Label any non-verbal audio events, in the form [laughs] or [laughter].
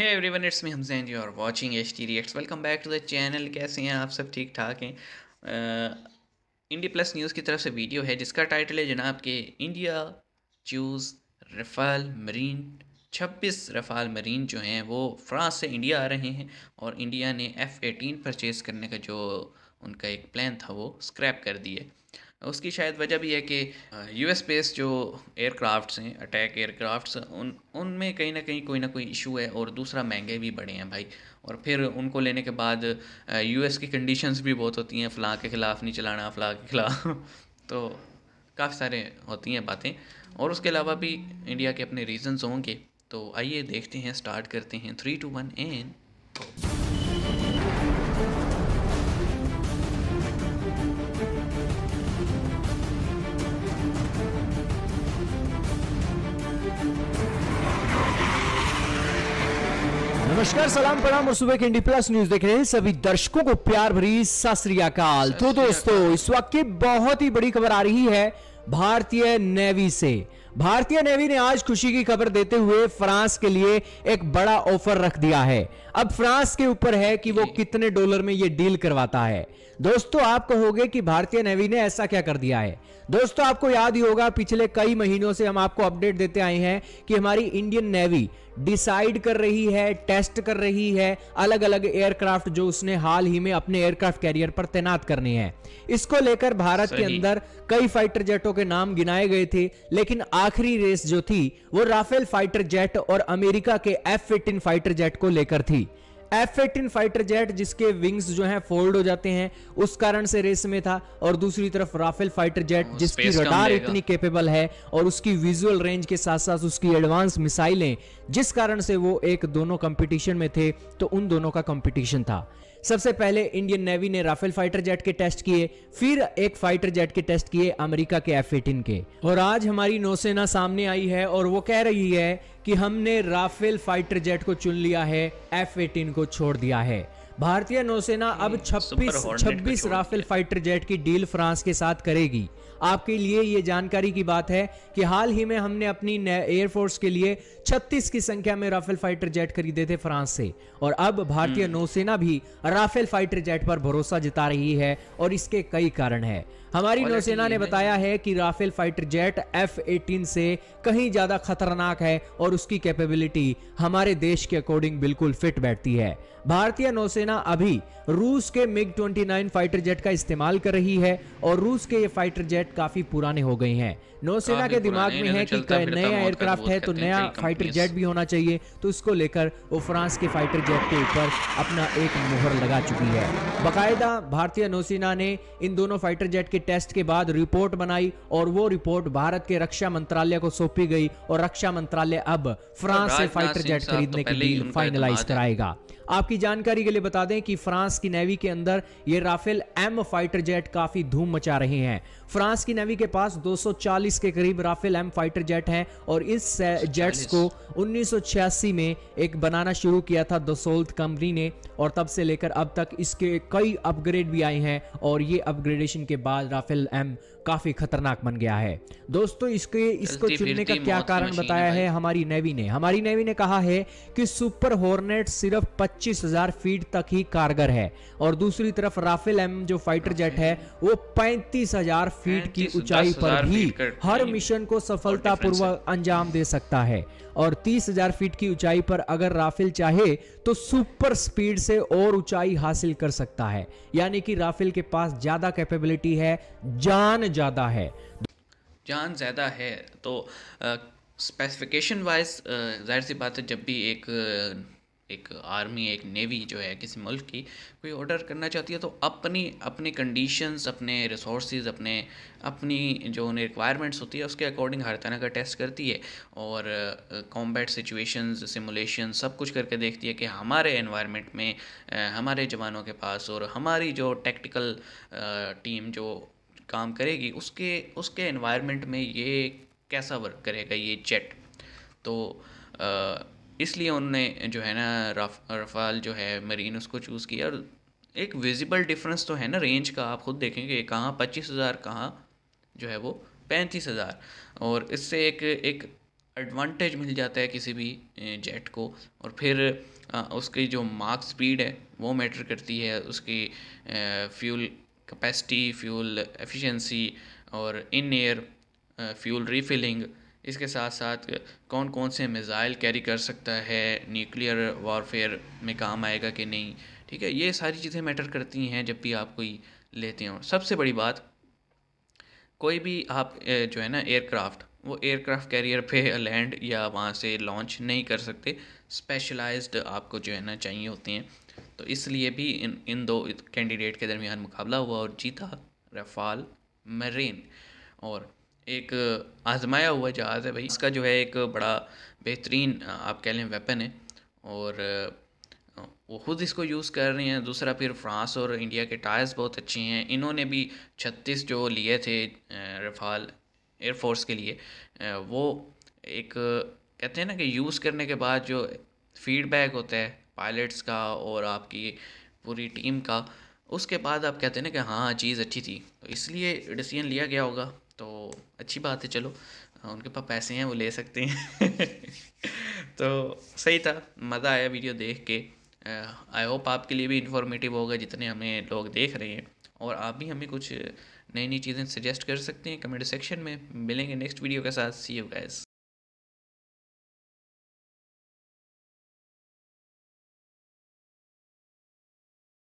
है everyone it's me Hamjain you are watching H T reacts welcome back to the channel कैसे हैं आप सब ठीक ठाक हैं इंडी प्लस न्यूज़ की तरफ से वीडियो है जिसका टाइटल है जनाब के इंडिया चूज़ रफाल मरीन छब्बीस रफाल मरीन जो हैं वो फ्रांस से इंडिया आ रहे हैं और इंडिया ने एफ़ एटीन परचेज़ करने का जो उनका एक प्लान था वो स्क्रैप कर दिया उसकी शायद वजह भी है कि यू एस बेस जो एयरक्राफ्ट्स हैं अटैक एयरक्राफ्ट्स उन उनमें कहीं ना कहीं कोई ना कोई इशू है और दूसरा महंगे भी बड़े हैं भाई और फिर उनको लेने के बाद यू एस की कंडीशंस भी बहुत होती हैं फ़लाँ के ख़िलाफ़ नहीं चलाना फ़लाँ के ख़िलाफ़ [laughs] तो काफ़ी सारे होती हैं बातें और उसके अलावा भी इंडिया के अपने रीजंस होंगे तो आइए देखते हैं स्टार्ट करते हैं थ्री टू वन एंड नमस्कार सलाम प्रणाम और सुबह के इंडी प्लस न्यूज देख रहे हैं सभी दर्शकों को प्यार भरी सस्काल तो दोस्तों इस वक्त की बहुत ही बड़ी खबर आ रही है भारतीय नेवी से भारतीय नेवी ने आज खुशी की खबर देते हुए फ्रांस के लिए एक बड़ा ऑफर रख दिया है अब फ्रांस के ऊपर है कि वो कितने डॉलर में ये डील करवाता है दोस्तों आप कहोगे कि भारतीय नेवी ने ऐसा क्या कर दिया है दोस्तों आपको याद ही होगा पिछले कई महीनों से हम आपको अपडेट देते आए हैं कि हमारी इंडियन नेवी डिसाइड कर रही है टेस्ट कर रही है अलग अलग एयरक्राफ्ट जो उसने हाल ही में अपने एयरक्राफ्ट कैरियर पर तैनात करनी है इसको लेकर भारत के अंदर कई फाइटर जेटों के नाम गिनाए गए थे लेकिन आखिरी रेस जो थी वो राफेल फाइटर जेट और अमेरिका के एफ फिफ्टीन फाइटर जेट को लेकर थी एफ एटीन फाइटर जेट जिसके विंग्स जो हैं फोल्ड हो जाते हैं उस कारण से रेस में था और दूसरी तरफ राफेल फाइटर जेट जिसकी रडार इतनी कैपेबल है और उसकी विजुअल रेंज के साथ साथ उसकी एडवांस मिसाइलें जिस कारण से वो एक दोनों कंपटीशन में थे तो उन दोनों का कंपटीशन था सबसे पहले इंडियन नेवी ने राफेल फाइटर जेट के टेस्ट किए फिर एक फाइटर जेट के टेस्ट किए अमेरिका के एफ एटीन के और आज हमारी नौसेना सामने आई है और वो कह रही है कि हमने राफेल फाइटर जेट को चुन लिया है एफ एटीन को छोड़ दिया है भारतीय नौसेना अब 26 छब्बीस राफेल फाइटर जेट की डील फ्रांस के साथ करेगी आपके लिए ये जानकारी की बात है कि हाल ही में हमने अपनी एयरफोर्स के लिए 36 की संख्या में राफेल फाइटर जेट खरीदे थे फ्रांस से और अब भारतीय हम्म। नौसेना भी राफेल फाइटर जेट पर भरोसा जता रही है और इसके कई कारण है हमारी नौसेना ने बताया है कि Rafale fighter jet F eighteen से कहीं ज्यादा खतरनाक है और उसकी कैपेबिलिटी हमारे देश के अकॉर्डिंग बिल्कुल फिट बैठती है भारतीय नौसेना सेना अभी रूस के मिग 29 फाइटर जेट का इस्तेमाल कर रही है और रूस के ये फाइटर जेट काफी पुराने हो गए हैं नौसेना के दिमाग में तो है कि नया एयरक्राफ्ट है तो नया फाइटर जेट भी होना चाहिए तो इसको लेकर वो फ्रांस के फाइटर जेट के ऊपर अपना एक मोहर लगा चुकी है बाकायदा भारतीय नौसेना ने इन दोनों फाइटर जेट के टेस्ट के बाद रिपोर्ट बनाई और वो रिपोर्ट भारत के रक्षा मंत्रालय को सौंपी गई और रक्षा मंत्रालय अब फ्रांस से फाइटर जेट तो खरीदने के लिए फाइनलाइज कराएगा आपकी जानकारी के लिए बता दें कि फ्रांस की नेवी के अंदर ये राफेल एम फाइटर जेट काफी धूम मचा रहे हैं फ्रांस की नेवी के पास 240 के करीब राफेल एम फाइटर जेट हैं और इस जेट्स को 1986 में एक बनाना शुरू किया था दसोल्थ कंपनी ने और तब से लेकर अब तक इसके कई अपग्रेड भी आए हैं और ये अपग्रेडेशन के बाद राफेल एम काफी खतरनाक बन गया है दोस्तों इसके इसको चुनने का क्या कारण बताया है हमारी नेवी ने हमारी नेवी ने कहा है कि सुपर हॉर्नेट सिर्फ 25,000 फीट तक ही कारगर है और दूसरी तरफ राफेल एम जो फाइटर हाँ जेट है वो 35,000 फीट की ऊंचाई पर भी हर मिशन को सफलतापूर्वक अंजाम दे सकता है और 30,000 फीट की ऊंचाई पर अगर राफेल चाहे तो सुपर स्पीड से और ऊंचाई हासिल कर सकता है यानी कि राफेल के पास ज्यादा कैपेबिलिटी है जान ज़्यादा है जान ज़्यादा है तो स्पेसिफिकेशन वाइज जाहिर सी बात है जब भी एक एक आर्मी एक नेवी जो है किसी मुल्क की कोई ऑर्डर करना चाहती है तो अपनी अपनी कंडीशंस अपने रिसोर्स अपने अपनी जो उन्हें रिक्वायरमेंट्स होती है उसके अकॉर्डिंग हर तरह का टेस्ट करती है और कॉम्बैट सिचुएशंस सिमुलेशन सब कुछ करके देखती है कि हमारे एनवायरनमेंट में हमारे जवानों के पास और हमारी जो टेक्टिकल टीम जो काम करेगी उसके उसके एनवायरनमेंट में ये कैसा वर्क करेगा ये जेट तो इसलिए उन्होंने जो है ना रफ रफाल जो है मरीन उसको चूज़ किया और एक विजिबल डिफरेंस तो है ना रेंज का आप खुद देखेंगे कहाँ पच्चीस हज़ार कहाँ जो है वो पैंतीस हज़ार और इससे एक एक एडवांटेज मिल जाता है किसी भी जेट को और फिर उसकी जो मार्क स्पीड है वो मैटर करती है उसकी फ्यूल कैपेसिटी फ्यूल एफिशिएंसी और इन एयर फ्यूल रिफिलिंग इसके साथ साथ कौन कौन से मिज़ाइल कैरी कर सकता है न्यूक्लियर वारफेयर में काम आएगा कि नहीं ठीक है ये सारी चीज़ें मैटर करती हैं जब भी आप कोई लेते हो सबसे बड़ी बात कोई भी आप uh, जो है ना एयरक्राफ्ट वो एयरक्राफ्ट कैरियर पे लैंड या वहाँ से लॉन्च नहीं कर सकते स्पेशलाइज्ड आपको जो है ना चाहिए होते हैं तो इसलिए भी इन इन दो कैंडिडेट के दरमियान मुकाबला हुआ और जीता रफाल मरीन और एक आजमाया हुआ जहाज़ है भाई इसका जो है एक बड़ा बेहतरीन आप कह लें वेपन है और वो ख़ुद इसको यूज़ कर रहे हैं दूसरा फिर फ्रांस और इंडिया के टायर्स बहुत अच्छे हैं इन्होंने भी छत्तीस जो लिए थे रफाल एयरफोर्स के लिए वो एक कहते हैं ना कि यूज़ करने के बाद जो फीडबैक होता है पायलट्स का और आपकी पूरी टीम का उसके बाद आप कहते हैं ना कि हाँ चीज़ अच्छी थी तो इसलिए डिसीजन लिया गया होगा तो अच्छी बात है चलो हाँ, उनके पास पैसे हैं वो ले सकते हैं [laughs] तो सही था मज़ा आया वीडियो देख के आई होप आपके लिए भी इन्फॉर्मेटिव होगा जितने हमें लोग देख रहे हैं और आप भी हमें कुछ नई नई चीज़ें सजेस्ट कर सकते हैं कमेंट सेक्शन में मिलेंगे नेक्स्ट वीडियो के साथ सी यू गैस